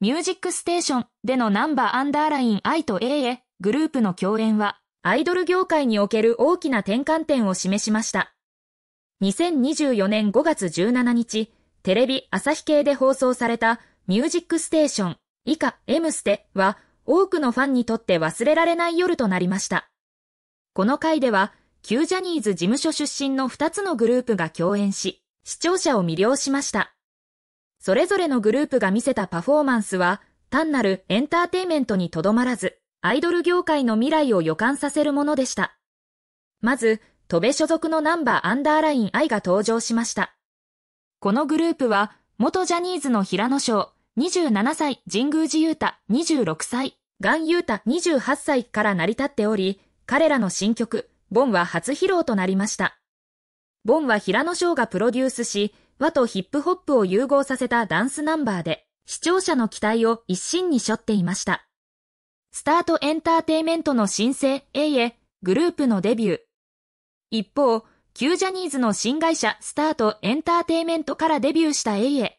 ミュージックステーションでのナンバーアンダーライン I と A へグループの共演はアイドル業界における大きな転換点を示しました。2024年5月17日、テレビ朝日系で放送されたミュージックステーション以下 M ステは多くのファンにとって忘れられない夜となりました。この回では、旧ジャニーズ事務所出身の2つのグループが共演し、視聴者を魅了しました。それぞれのグループが見せたパフォーマンスは、単なるエンターテイメントにとどまらず、アイドル業界の未来を予感させるものでした。まず、戸部所属のナンバーアンダーライン愛が登場しました。このグループは、元ジャニーズの平野翔、27歳、神宮寺雄太、26歳、ガン雄太、28歳から成り立っており、彼らの新曲、ボンは初披露となりました。ボンは平野翔がプロデュースし、和とヒップホップを融合させたダンスナンバーで、視聴者の期待を一心に背負っていました。スタートエンターテイメントの新生 A へグループのデビュー。一方、旧ジャニーズの新会社スタートエンターテイメントからデビューした A へ。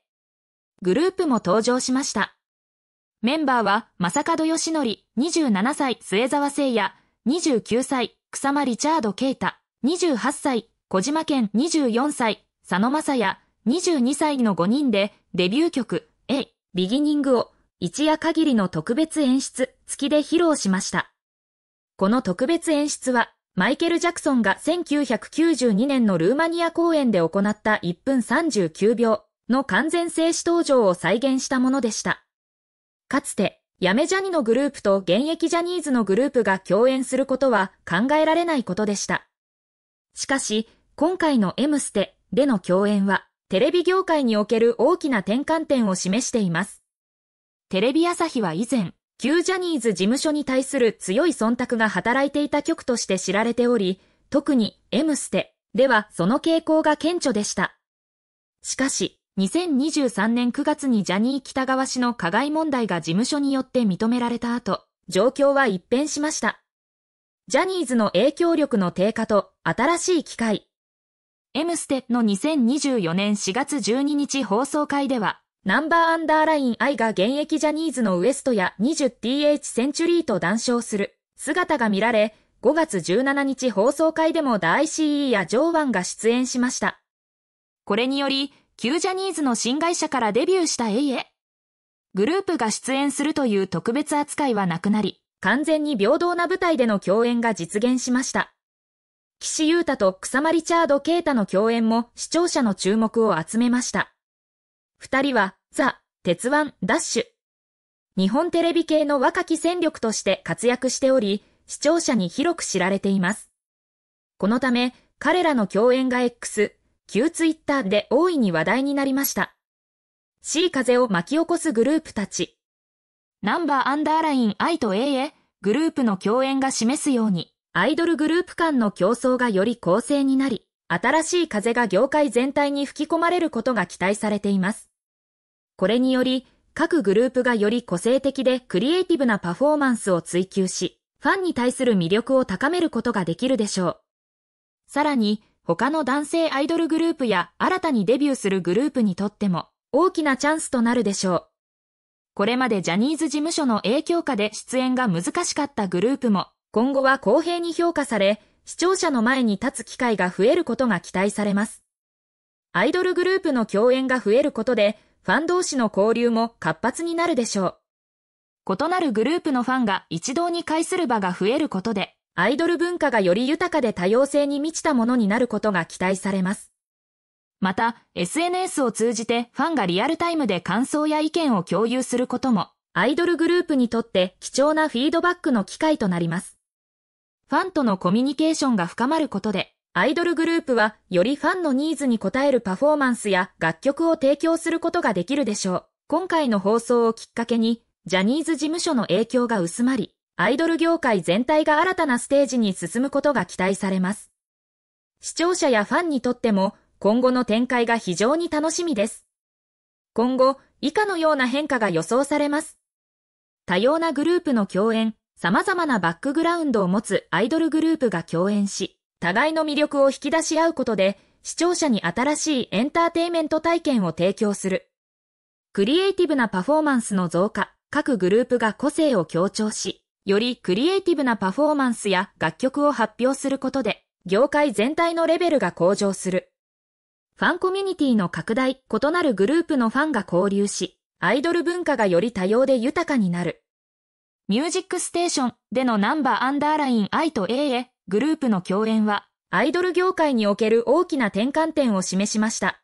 グループも登場しました。メンバーは、正門義則、27歳、末沢聖也、29歳、草間リチャード慶太、28歳、小島健24歳、佐野正也、22歳の5人でデビュー曲 A ビギニングを一夜限りの特別演出付きで披露しました。この特別演出はマイケル・ジャクソンが1992年のルーマニア公演で行った1分39秒の完全静止登場を再現したものでした。かつて、やめジャニのグループと現役ジャニーズのグループが共演することは考えられないことでした。しかし、今回の M ステでの共演は、テレビ業界における大きな転換点を示しています。テレビ朝日は以前、旧ジャニーズ事務所に対する強い忖度が働いていた局として知られており、特に M ステではその傾向が顕著でした。しかし、2023年9月にジャニー北川氏の加害問題が事務所によって認められた後、状況は一変しました。ジャニーズの影響力の低下と新しい機会、エムステの2024年4月12日放送会では、ナンバーアンダーライン愛が現役ジャニーズのウエストや 20th センチュリーと談笑する姿が見られ、5月17日放送会でも大 CE やジョーワンが出演しました。これにより、旧ジャニーズの新会社からデビューしたエイエ。グループが出演するという特別扱いはなくなり、完全に平等な舞台での共演が実現しました。岸優太と草間リチャード・ケータの共演も視聴者の注目を集めました。二人は、ザ・鉄腕・ダッシュ。日本テレビ系の若き戦力として活躍しており、視聴者に広く知られています。このため、彼らの共演が X、旧ツイッターで大いに話題になりました。C 風を巻き起こすグループたち。ナンバーアンダーライン I と A へグループの共演が示すように。アイドルグループ間の競争がより公正になり、新しい風が業界全体に吹き込まれることが期待されています。これにより、各グループがより個性的でクリエイティブなパフォーマンスを追求し、ファンに対する魅力を高めることができるでしょう。さらに、他の男性アイドルグループや新たにデビューするグループにとっても、大きなチャンスとなるでしょう。これまでジャニーズ事務所の影響下で出演が難しかったグループも、今後は公平に評価され、視聴者の前に立つ機会が増えることが期待されます。アイドルグループの共演が増えることで、ファン同士の交流も活発になるでしょう。異なるグループのファンが一堂に会する場が増えることで、アイドル文化がより豊かで多様性に満ちたものになることが期待されます。また、SNS を通じてファンがリアルタイムで感想や意見を共有することも、アイドルグループにとって貴重なフィードバックの機会となります。ファンとのコミュニケーションが深まることで、アイドルグループはよりファンのニーズに応えるパフォーマンスや楽曲を提供することができるでしょう。今回の放送をきっかけに、ジャニーズ事務所の影響が薄まり、アイドル業界全体が新たなステージに進むことが期待されます。視聴者やファンにとっても、今後の展開が非常に楽しみです。今後、以下のような変化が予想されます。多様なグループの共演、様々なバックグラウンドを持つアイドルグループが共演し、互いの魅力を引き出し合うことで、視聴者に新しいエンターテイメント体験を提供する。クリエイティブなパフォーマンスの増加、各グループが個性を強調し、よりクリエイティブなパフォーマンスや楽曲を発表することで、業界全体のレベルが向上する。ファンコミュニティの拡大、異なるグループのファンが交流し、アイドル文化がより多様で豊かになる。ミュージックステーションでのナンバーアンダーライン I と A へグループの共演はアイドル業界における大きな転換点を示しました。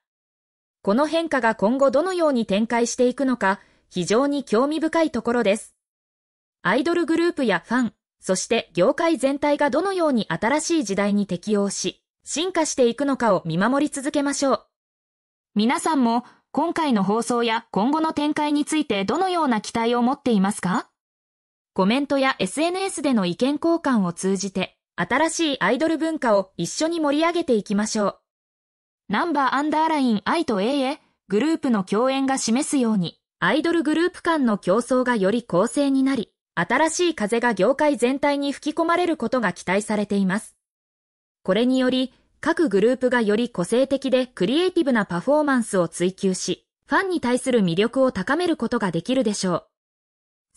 この変化が今後どのように展開していくのか非常に興味深いところです。アイドルグループやファン、そして業界全体がどのように新しい時代に適応し、進化していくのかを見守り続けましょう。皆さんも今回の放送や今後の展開についてどのような期待を持っていますかコメントや SNS での意見交換を通じて、新しいアイドル文化を一緒に盛り上げていきましょう。ナンバーアンダーライン I と A へ、グループの共演が示すように、アイドルグループ間の競争がより公正になり、新しい風が業界全体に吹き込まれることが期待されています。これにより、各グループがより個性的でクリエイティブなパフォーマンスを追求し、ファンに対する魅力を高めることができるでしょう。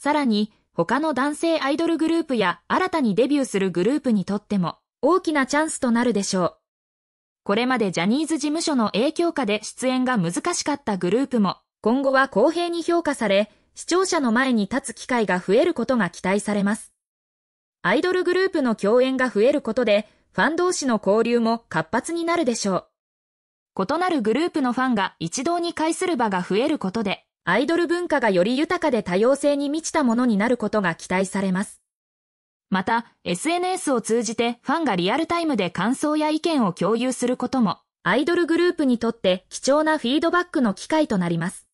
さらに、他の男性アイドルグループや新たにデビューするグループにとっても大きなチャンスとなるでしょう。これまでジャニーズ事務所の影響下で出演が難しかったグループも今後は公平に評価され、視聴者の前に立つ機会が増えることが期待されます。アイドルグループの共演が増えることで、ファン同士の交流も活発になるでしょう。異なるグループのファンが一堂に会する場が増えることで、アイドル文化がより豊かで多様性に満ちたものになることが期待されます。また、SNS を通じてファンがリアルタイムで感想や意見を共有することも、アイドルグループにとって貴重なフィードバックの機会となります。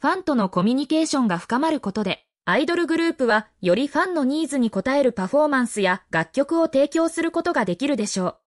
ファンとのコミュニケーションが深まることで、アイドルグループはよりファンのニーズに応えるパフォーマンスや楽曲を提供することができるでしょう。